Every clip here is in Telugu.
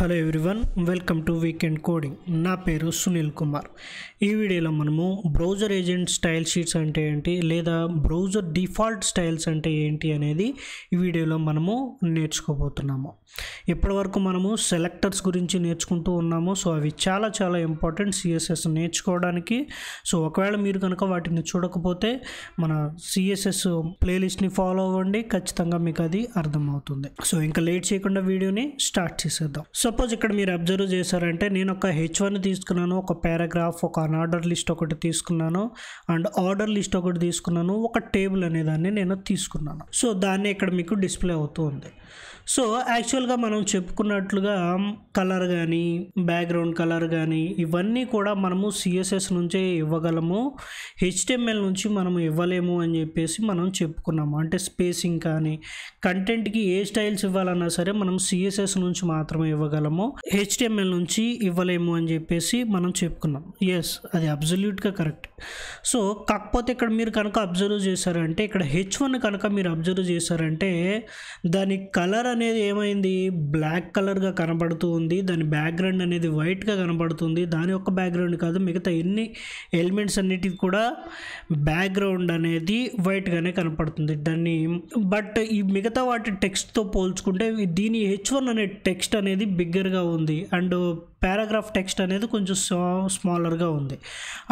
hello everyone welcome to weekend coding నా పేరు సునీల్ కుమార్ ఈ వీడియోలో మనము బ్రౌజర్ ఏజెంట్ స్టైల్ షీట్స్ అంటే ఏంటి లేదా బ్రౌజర్ డిఫాల్ట్ స్టైల్స్ అంటే ఏంటి అనేది ఈ వీడియోలో మనము నేర్చుకోబోతున్నాము ఇప్పటివరకు మనము సెలెక్టర్స్ గురించి నేర్చుకుంటూ ఉన్నాము సో అవి చాలా చాలా ఇంపార్టెంట్ సిఎస్ఎస్ నేర్చుకోవడానికి సో ఒకవేళ మీరు కనుక వాటిని చూడకపోతే మన సిఎస్ఎస్ ప్లేలిస్ట్ని ఫాలో అవ్వండి ఖచ్చితంగా మీకు అది అర్థమవుతుంది సో ఇంకా లేట్ చేయకుండా వీడియోని స్టార్ట్ చేసేద్దాం సో సపోజ్ ఇక్కడ మీరు అబ్జర్వ్ చేశారంటే నేను ఒక హెచ్ వన్ తీసుకున్నాను ఒక పారాగ్రాఫ్ ఒక ఆర్డర్ లిస్ట్ ఒకటి తీసుకున్నాను అండ్ ఆర్డర్ లిస్ట్ ఒకటి తీసుకున్నాను ఒక టేబుల్ అనే దాన్ని నేను తీసుకున్నాను సో దాన్ని ఇక్కడ మీకు డిస్ప్లే అవుతుంది సో యాక్చువల్గా మనం చెప్పుకున్నట్లుగా కలర్ కానీ బ్యాక్గ్రౌండ్ కలర్ కానీ ఇవన్నీ కూడా మనము సిఎస్ఎస్ నుంచే ఇవ్వగలము హెచ్టిఎంఎల్ నుంచి మనం ఇవ్వలేము అని చెప్పేసి మనం చెప్పుకున్నాము అంటే స్పేసింగ్ కానీ కంటెంట్కి ఏ స్టైల్స్ ఇవ్వాలన్నా సరే మనం సిఎస్ఎస్ నుంచి మాత్రమే ఇవ్వగలం చెప్పగలమో హెచ్డిఎంఎల్ నుంచి ఇవ్వలేము అని చెప్పేసి మనం చెప్పుకున్నాం ఎస్ అది అబ్జల్యూట్గా కరెక్ట్ సో కాకపోతే ఇక్కడ మీరు కనుక అబ్జర్వ్ చేశారంటే ఇక్కడ హెచ్ వన్ కనుక మీరు అబ్జర్వ్ చేశారంటే దాని కలర్ అనేది ఏమైంది బ్లాక్ కలర్గా కనబడుతూ ఉంది దాని బ్యాక్గ్రౌండ్ అనేది వైట్గా కనబడుతుంది దాని యొక్క బ్యాక్గ్రౌండ్ కాదు మిగతా ఎన్ని ఎలిమెంట్స్ అన్నిటికి కూడా బ్యాక్గ్రౌండ్ అనేది వైట్గానే కనపడుతుంది దాన్ని బట్ ఈ మిగతా వాటి టెక్స్ట్తో పోల్చుకుంటే దీని హెచ్ వన్ అనే టెక్స్ట్ అనేది బిగ్ దగ్గరగా ఉంది అండ్ పారాగ్రాఫ్ టెక్స్ట్ అనేది కొంచెం స్మాలర్గా ఉంది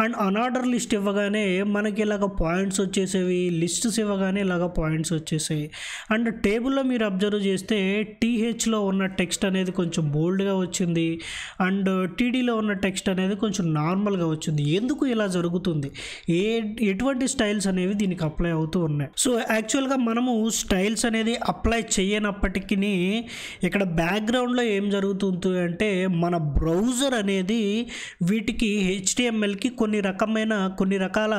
అండ్ అనార్డర్ లిస్ట్ ఇవ్వగానే మనకి ఇలాగ పాయింట్స్ వచ్చేసేవి లిస్ట్స్ ఇవ్వగానే ఇలాగ పాయింట్స్ వచ్చేసాయి అండ్ టేబుల్లో మీరు అబ్జర్వ్ చేస్తే టీహెచ్లో ఉన్న టెక్స్ట్ అనేది కొంచెం బోల్డ్గా వచ్చింది అండ్ టీడీలో ఉన్న టెక్స్ట్ అనేది కొంచెం నార్మల్గా వచ్చింది ఎందుకు ఇలా జరుగుతుంది ఏ ఎటువంటి స్టైల్స్ అనేవి దీనికి అప్లై అవుతూ ఉన్నాయి సో యాక్చువల్గా మనము స్టైల్స్ అనేది అప్లై చేయనప్పటికీ ఇక్కడ బ్యాక్గ్రౌండ్లో ఏం జరుగుతుంది అంటే మన బ్రౌజర్ అనేది వీటికి హెచ్డిఎంఎల్కి కొన్ని రకమైన కొన్ని రకాల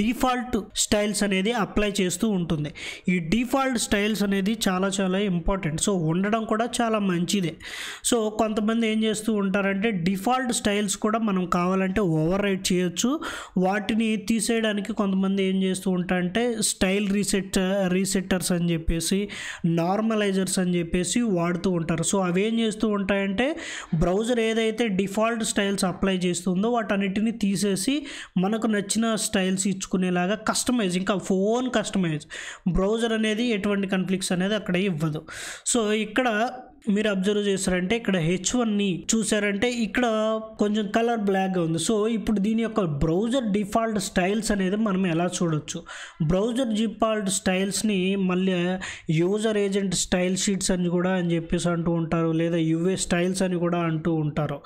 డిఫాల్ట్ స్టైల్స్ అనేది అప్లై చేస్తూ ఉంటుంది ఈ డిఫాల్ట్ స్టైల్స్ అనేది చాలా చాలా ఇంపార్టెంట్ సో ఉండడం కూడా చాలా మంచిదే సో కొంతమంది ఏం చేస్తూ ఉంటారంటే డిఫాల్ట్ స్టైల్స్ కూడా మనం కావాలంటే ఓవర్ రైట్ చేయొచ్చు వాటిని తీసేయడానికి కొంతమంది ఏం చేస్తూ ఉంటారంటే స్టైల్ రీసెట్ రీసెట్టర్స్ అని చెప్పేసి నార్మలైజర్స్ అని చెప్పేసి వాడుతూ ఉంటారు సో అవి ఏం చేస్తూ ఉంటాయంటే బ్రౌజర్ ఏ ఏదైతే డిఫాల్ట్ స్టైల్స్ అప్లై చేస్తుందో వాటన్నిటిని తీసేసి మనకు నచ్చిన స్టైల్స్ ఇచ్చుకునేలాగా కస్టమైజ్ ఇంకా ఫోన్ కస్టమైజ్ బ్రౌజర్ అనేది ఎటువంటి కన్ఫ్లిక్స్ అనేది అక్కడ ఇవ్వదు సో ఇక్కడ మీరు అబ్జర్వ్ చేస్తారంటే ఇక్కడ హెచ్ వన్ ని చూసారంటే ఇక్కడ కొంచెం కలర్ బ్లాక్గా ఉంది సో ఇప్పుడు దీని యొక్క బ్రౌజర్ డిఫాల్ట్ స్టైల్స్ అనేది మనం ఎలా చూడొచ్చు బ్రౌజర్ డిఫాల్ట్ స్టైల్స్ని మళ్ళీ యూజర్ ఏజెంట్ స్టైల్ షీట్స్ అని కూడా అని చెప్పేసి అంటూ ఉంటారు లేదా యువే స్టైల్స్ అని కూడా అంటూ ఉంటారు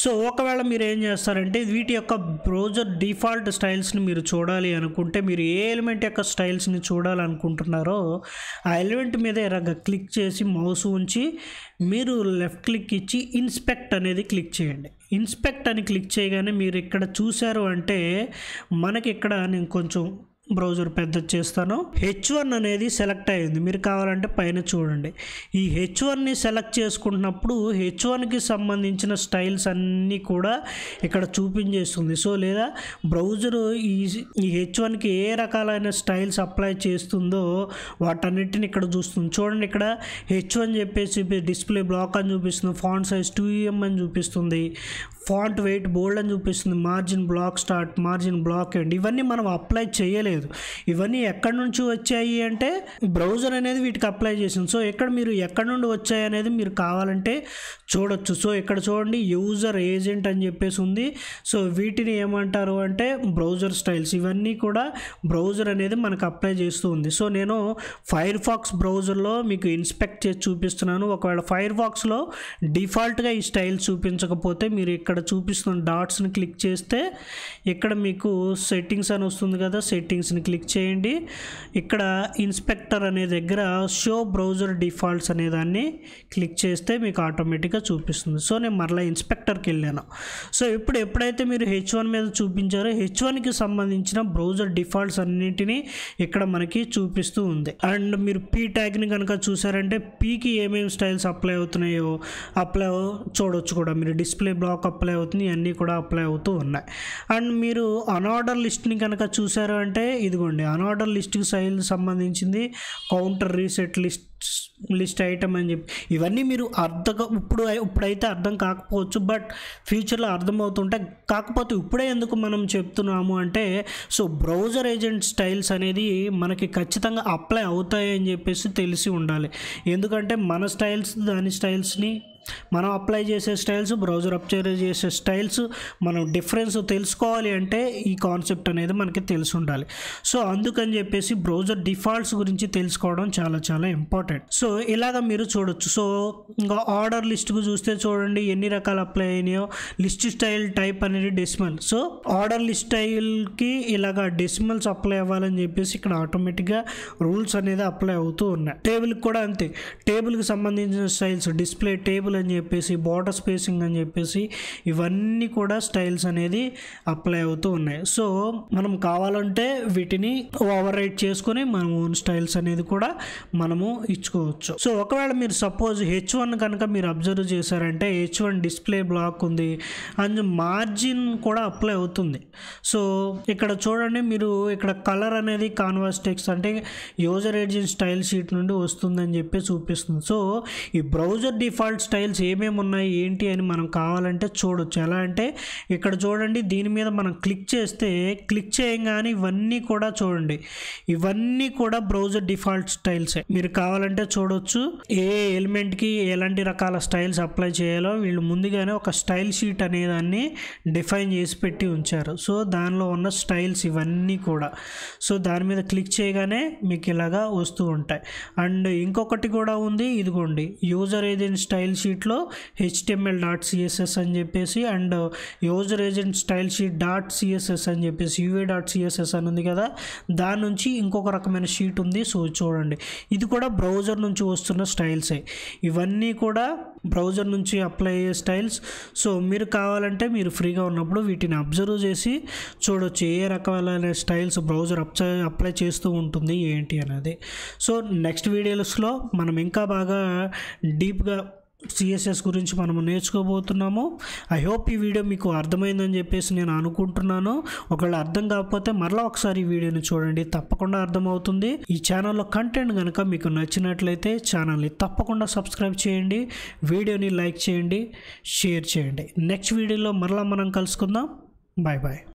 సో ఒకవేళ మీరు ఏం చేస్తారంటే వీటి యొక్క బ్రౌజర్ డిఫాల్ట్ స్టైల్స్ని మీరు చూడాలి అనుకుంటే మీరు ఏ ఎలిమెంట్ యొక్క స్టైల్స్ని చూడాలనుకుంటున్నారో ఆ ఎలిమెంట్ మీద ఇలాగ క్లిక్ చేసి మౌస్ ఉంచి మీరు లెఫ్ట్ క్లిక్ ఇచ్చి ఇన్స్పెక్ట్ అనేది క్లిక్ చేయండి ఇన్స్పెక్ట్ అని క్లిక్ చేయగానే మీరు ఇక్కడ చూశారు అంటే మనకి ఇక్కడ నేను కొంచెం బ్రౌజర్ పెద్ద చేస్తాను హెచ్ వన్ అనేది సెలెక్ట్ అయ్యింది మీరు కావాలంటే పైన చూడండి ఈ హెచ్ వన్ని సెలెక్ట్ చేసుకుంటున్నప్పుడు హెచ్ వన్కి సంబంధించిన స్టైల్స్ అన్నీ కూడా ఇక్కడ చూపించేస్తుంది సో లేదా బ్రౌజర్ ఈ ఈ హెచ్ వన్కి ఏ రకాలైన స్టైల్స్ అప్లై చేస్తుందో వాటన్నిటిని ఇక్కడ చూస్తుంది చూడండి ఇక్కడ హెచ్ వన్ చెప్పేసి డిస్ప్లే బ్లాక్ అని చూపిస్తుంది ఫాంట్ సైజ్ టూ అని చూపిస్తుంది ఫాంట్ వెయిట్ బోల్డ్ అని చూపిస్తుంది margin block start margin block end ఇవన్నీ మనం అప్లై చేయలేదు ఇవన్నీ ఎక్కడి నుంచి వచ్చాయి అంటే బ్రౌజర్ అనేది వీటికి అప్లై చేసింది సో ఇక్కడ మీరు ఎక్కడి నుండి వచ్చాయి అనేది మీరు కావాలంటే చూడొచ్చు సో ఇక్కడ చూడండి యూజర్ ఏజెంట్ అని చెప్పేసి ఉంది సో వీటిని ఏమంటారు అంటే బ్రౌజర్ స్టైల్స్ ఇవన్నీ కూడా బ్రౌజర్ అనేది మనకు అప్లై చేస్తూ ఉంది సో నేను ఫైర్ ఫాక్స్ బ్రౌజర్లో మీకు ఇన్స్పెక్ట్ చేసి చూపిస్తున్నాను ఒకవేళ ఫైర్ ఫాక్స్లో డిఫాల్ట్గా ఈ స్టైల్ చూపించకపోతే మీరు ఇక్కడ ఇక్కడ చూపిస్తున్న డాట్స్ని క్లిక్ చేస్తే ఇక్కడ మీకు సెట్టింగ్స్ అని వస్తుంది కదా సెట్టింగ్స్ని క్లిక్ చేయండి ఇక్కడ ఇన్స్పెక్టర్ అనే దగ్గర షో బ్రౌజర్ డిఫాల్ట్స్ అనే దాన్ని క్లిక్ చేస్తే మీకు ఆటోమేటిక్గా చూపిస్తుంది సో నేను మరలా ఇన్స్పెక్టర్కి వెళ్ళాను సో ఇప్పుడు ఎప్పుడైతే మీరు హెచ్ వన్ మీద చూపించారో హెచ్ వన్కి సంబంధించిన బ్రౌజర్ డిఫాల్ట్స్ అన్నింటినీ ఇక్కడ మనకి చూపిస్తూ ఉంది అండ్ మీరు పీ ట్యాగ్ని కనుక చూసారంటే పీకి ఏమేమి స్టైల్స్ అప్లై అవుతున్నాయో అప్లై చూడొచ్చు కూడా మీరు డిస్ప్లే బ్లాక్ అప్ అప్లై అవుతుంది ఇవన్నీ కూడా అప్లై అవుతూ ఉన్నాయి అండ్ మీరు అనార్డర్ లిస్ట్ని కనుక చూసారు అంటే ఇదిగోండి అన్ఆర్డర్ లిస్ట్కి సైల్ సంబంధించింది counter reset list list item అని చెప్పి ఇవన్నీ మీరు అర్థం ఇప్పుడు ఇప్పుడైతే అర్థం కాకపోవచ్చు బట్ ఫ్యూచర్లో అర్థమవుతుంటే కాకపోతే ఇప్పుడే ఎందుకు మనం చెప్తున్నాము అంటే సో బ్రౌజర్ ఏజెంట్ స్టైల్స్ అనేది మనకి ఖచ్చితంగా అప్లై అవుతాయి అని చెప్పేసి తెలిసి ఉండాలి ఎందుకంటే మన స్టైల్స్ దాని స్టైల్స్ని మనం అప్లై చేసే స్టైల్స్ బ్రౌజర్ అప్చర్ చేసే స్టైల్స్ మనం డిఫరెన్స్ తెలుసుకోవాలి అంటే ఈ కాన్సెప్ట్ అనేది మనకి తెలిసి ఉండాలి సో అందుకని చెప్పేసి బ్రౌజర్ డిఫాల్ట్స్ గురించి తెలుసుకోవడం చాలా చాలా ఇంపార్టెంట్ సో ఇలాగ మీరు చూడొచ్చు సో ఇంకా ఆర్డర్ లిస్ట్కు చూస్తే చూడండి ఎన్ని రకాలు అప్లై అయినాయో లిస్ట్ స్టైల్ టైప్ అనేది డెసిమల్ సో ఆర్డర్ లిస్ట్ స్టైల్కి ఇలాగ డెసిమల్స్ అప్లై అవ్వాలని చెప్పేసి ఇక్కడ ఆటోమేటిక్గా రూల్స్ అనేది అప్లై అవుతూ ఉన్నాయి టేబుల్కి కూడా అంతే టేబుల్కి సంబంధించిన స్టైల్స్ డిస్ప్లే టేబుల్ టేబుల్ అని చెప్పేసి బార్డర్ స్పేసింగ్ అని చెప్పేసి ఇవన్నీ కూడా స్టైల్స్ అనేది అప్లై అవుతూ ఉన్నాయి సో మనం కావాలంటే వీటిని ఓవర్ రైట్ చేసుకొని మన ఓన్ స్టైల్స్ అనేది కూడా మనము ఇచ్చుకోవచ్చు సో ఒకవేళ మీరు సపోజ్ హెచ్ వన్ కనుక మీరు అబ్జర్వ్ చేశారంటే హెచ్ వన్ డిస్ప్లే బ్లాక్ ఉంది అండ్ మార్జిన్ కూడా అప్లై అవుతుంది సో ఇక్కడ చూడండి మీరు ఇక్కడ కలర్ అనేది కాన్వాస్ టెక్స్ అంటే యూజర్ ఏజెంట్ స్టైల్ షీట్ నుండి వస్తుందని చెప్పి చూపిస్తుంది సో ఈ బ్రౌజర్ డిఫాల్ట్ స్టైల్ ఫైల్స్ ఏమేమి ఉన్నాయి ఏంటి అని మనం కావాలంటే చూడొచ్చు ఎలా అంటే ఇక్కడ చూడండి దీని మీద మనం క్లిక్ చేస్తే క్లిక్ చేయగానే ఇవన్నీ కూడా చూడండి ఇవన్నీ కూడా బ్రౌజర్ డిఫాల్ట్ స్టైల్స్ మీరు కావాలంటే చూడొచ్చు ఏ ఎలిమెంట్కి ఎలాంటి రకాల స్టైల్స్ అప్లై చేయాలో వీళ్ళు ముందుగానే ఒక స్టైల్ షీట్ అనేదాన్ని డిఫైన్ చేసి పెట్టి ఉంచారు సో దానిలో ఉన్న స్టైల్స్ ఇవన్నీ కూడా సో దాని మీద క్లిక్ చేయగానే మీకు ఇలాగా వస్తూ ఉంటాయి అండ్ ఇంకొకటి కూడా ఉంది ఇదిగోండి యూజర్ ఏదైనా స్టైల్ షీట్ షీట్లో హెచ్టిఎంఎల్ డాట్ సిఎస్ఎస్ అని చెప్పేసి and user agent style sheet dot CSS అని చెప్పేసి యూఏ డాట్ సిఎస్ఎస్ అని ఉంది కదా దాని నుంచి ఇంకొక రకమైన షీట్ ఉంది సో చూడండి ఇది కూడా బ్రౌజర్ నుంచి వస్తున్న స్టైల్సే ఇవన్నీ కూడా బ్రౌజర్ నుంచి అప్లై అయ్యే స్టైల్స్ సో మీరు కావాలంటే మీరు ఫ్రీగా ఉన్నప్పుడు వీటిని అబ్జర్వ్ చేసి చూడొచ్చు ఏ రకాలైన స్టైల్స్ బ్రౌజర్ అప్లై చేస్తూ ఉంటుంది ఏంటి అనేది సో నెక్స్ట్ వీడియోస్లో మనం ఇంకా బాగా డీప్గా సిఎస్ఎస్ గురించి మనం నేర్చుకోబోతున్నాము ఐ హోప్ ఈ వీడియో మీకు అర్థమైందని చెప్పేసి నేను అనుకుంటున్నాను ఒకవేళ అర్థం కాకపోతే మరలా ఒకసారి ఈ వీడియోని చూడండి తప్పకుండా అర్థమవుతుంది ఈ ఛానల్లో కంటెంట్ కనుక మీకు నచ్చినట్లయితే ఛానల్ని తప్పకుండా సబ్స్క్రైబ్ చేయండి వీడియోని లైక్ చేయండి షేర్ చేయండి నెక్స్ట్ వీడియోలో మరలా మనం కలుసుకుందాం బాయ్ బాయ్